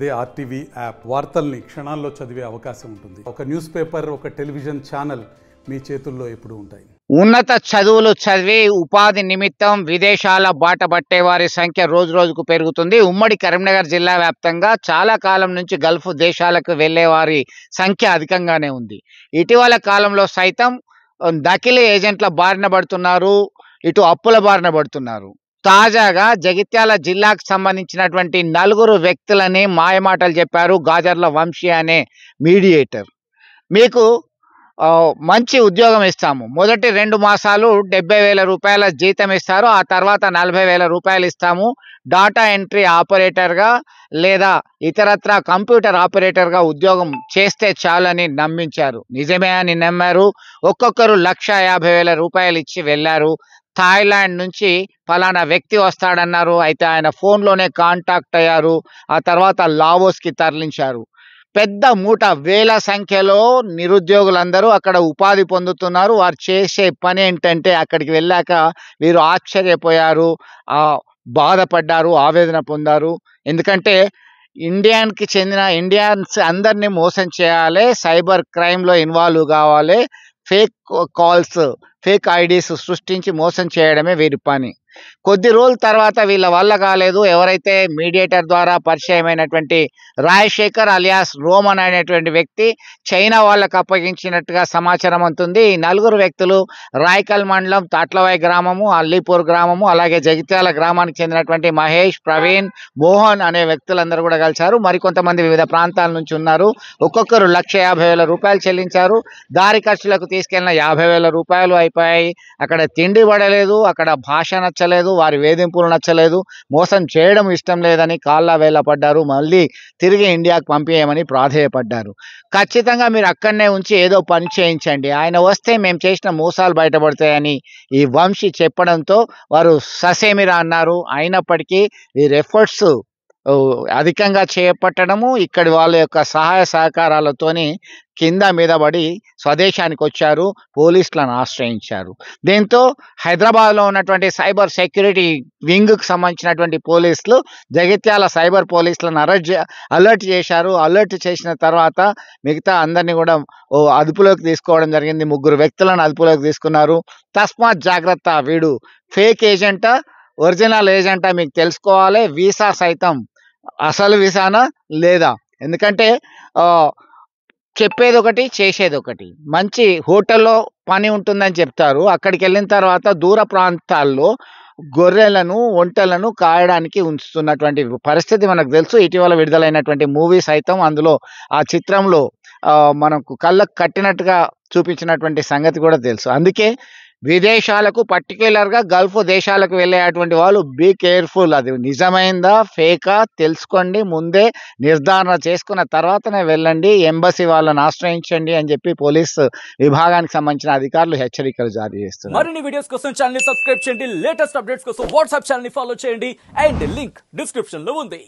అదే RTV app వార్తల్ని క్షణాల్లో చదివే అవకాశం ఉంటుంది ఒక న్యూస్ పేపర్ ఒక టెలివిజన్ ఛానల్ మీ చేతుల్లో ఎప్పుడు ఉంటాయి ఉన్నత చదువులు చదివి ఉపాధి నిమిత్తం విదేశాల బాట పట్టే వారి సంఖ్య రోజు రోజుకు పెరుగుతుంది ఉమ్మడి కరీంనగర్ జిల్లా వ్యాప్తంగా చాలా కాలం నుంచి గల్ఫ్ దేశాలకు వెళ్లే వారి సంఖ్య అధికంగానే ఉంది ఇటీవల కాలంలో సైతం దఖిలీ ఏజెంట్ల బారిన పడుతున్నారు ఇటు అప్పుల బారిన పడుతున్నారు తాజాగా జగిత్యాల జిల్లాకు సంబంధించినటువంటి నలుగురు వ్యక్తులని మాయమాటలు చెప్పారు గాజర్ల వంశీ అనే మీడియేటర్ మీకు మంచి ఉద్యోగం ఇస్తాము మొదటి రెండు మాసాలు డెబ్బై వేల రూపాయల జీతం ఇస్తారు ఆ తర్వాత నలభై వేల రూపాయలు ఇస్తాము డాటా ఎంట్రీ ఆపరేటర్గా లేదా ఇతరత్ర కంప్యూటర్ ఆపరేటర్గా ఉద్యోగం చేస్తే చాలని నమ్మించారు నిజమే అని నమ్మారు ఒక్కొక్కరు లక్ష యాభై వేల రూపాయలు ఇచ్చి వెళ్ళారు థాయిలాండ్ నుంచి ఫలానా వ్యక్తి వస్తాడన్నారు అయితే ఆయన ఫోన్లోనే కాంటాక్ట్ అయ్యారు ఆ తర్వాత లావోస్కి తరలించారు పెద్ద మూట వేల సంఖ్యలో నిరుద్యోగులందరూ అక్కడ ఉపాధి పొందుతున్నారు వారు చేసే పని ఏంటంటే అక్కడికి వెళ్ళాక వీరు ఆశ్చర్యపోయారు బాధపడ్డారు ఆవేదన పొందారు ఎందుకంటే ఇండియాకి చెందిన ఇండియన్స్ అందరినీ మోసం చేయాలి సైబర్ క్రైమ్లో ఇన్వాల్వ్ కావాలి ఫేక్ కాల్స్ ఫేక్ ఐడీస్ సృష్టించి మోసం చేయడమే వీరి పని కొద్ది రోజుల తర్వాత వీళ్ళ వల్ల కాలేదు ఎవరైతే మీడియేటర్ ద్వారా పరిచయమైనటువంటి రాజశేఖర్ అలియాస్ రోమన్ అనేటువంటి వ్యక్తి చైనా వాళ్ళకు అప్పగించినట్టుగా సమాచారం ఉంటుంది ఈ నలుగురు వ్యక్తులు రాయకల్ మండలం తాట్లవాయి గ్రామము అల్లీపూర్ గ్రామము అలాగే జగిత్యాల గ్రామానికి చెందినటువంటి మహేష్ ప్రవీణ్ మోహన్ అనే వ్యక్తులందరూ కూడా కలిశారు మరికొంతమంది వివిధ ప్రాంతాల నుంచి ఉన్నారు ఒక్కొక్కరు లక్ష రూపాయలు చెల్లించారు దారి ఖర్చులకు తీసుకెళ్లిన యాభై రూపాయలు అయిపోయాయి అక్కడ తిండి పడలేదు అక్కడ భాష నచ్చలేదు వారి వేధింపులు నచ్చలేదు మోసం చేయడం ఇష్టం లేదని కాళ్ళ వేళ పడ్డారు మళ్ళీ తిరిగి ఇండియాకు పంపించమని ప్రాధేయపడ్డారు ఖచ్చితంగా మీరు అక్కడనే ఉంచి ఏదో పని చేయించండి ఆయన వస్తే మేము చేసిన మోసాలు బయటపడతాయని ఈ వంశీ చెప్పడంతో వారు ససేమిరా అన్నారు అయినప్పటికీ వీరి ఎఫర్ట్స్ అధికంగా చేపట్టడము ఇక్కడి వాళ్ళ యొక్క సహాయ సహకారాలతోని కింద మీద పడి స్వదేశానికి వచ్చారు పోలీసులను ఆశ్రయించారు దీంతో హైదరాబాద్లో ఉన్నటువంటి సైబర్ సెక్యూరిటీ వింగ్కు సంబంధించినటువంటి పోలీసులు జగిత్యాల సైబర్ పోలీసులను అరెస్ట్ అలర్ట్ చేశారు అలర్ట్ చేసిన తర్వాత మిగతా అందరినీ కూడా ఓ అదుపులోకి తీసుకోవడం జరిగింది ముగ్గురు వ్యక్తులను అదుపులోకి తీసుకున్నారు తస్మాత్ జాగ్రత్త వీడు ఫేక్ ఏజెంటా ఒరిజినల్ ఏజెంటా మీకు తెలుసుకోవాలి వీసా సైతం అసలు విసానా లేదా ఎందుకంటే చెప్పేది ఒకటి చేసేది ఒకటి మంచి హోటల్లో పని ఉంటుందని చెప్తారు అక్కడికి వెళ్ళిన తర్వాత దూర ప్రాంతాల్లో గొర్రెలను ఒంటలను కాయడానికి ఉంచుతున్నటువంటి పరిస్థితి మనకు తెలుసు ఇటీవల విడుదలైనటువంటి మూవీ సైతం అందులో ఆ చిత్రంలో మనకు కళ్ళకు కట్టినట్టుగా చూపించినటువంటి సంగతి కూడా తెలుసు అందుకే విదేశాలకు పర్టికులర్గా గల్ఫ్ దేశాలకు వెళ్ళేటువంటి వాళ్ళు బీ కేర్ఫుల్ అది నిజమైందా ఫేకా తెలుసుకోండి ముందే నిర్ధారణ చేసుకున్న తర్వాతనే వెళ్ళండి ఎంబసీ వాళ్ళని ఆశ్రయించండి అని చెప్పి పోలీస్ విభాగానికి సంబంధించిన అధికారులు హెచ్చరికలు జారీ చేస్తున్నారు మరిన్ని వీడియోస్ కోసం ఛానల్ సబ్స్క్రైబ్ చేయండి లేటెస్ట్ అప్డేట్స్ కోసం వాట్సాప్ ఛానల్ ఫాలో చేయండి అండ్ లింక్ డిస్క్రిప్షన్ లో ఉంది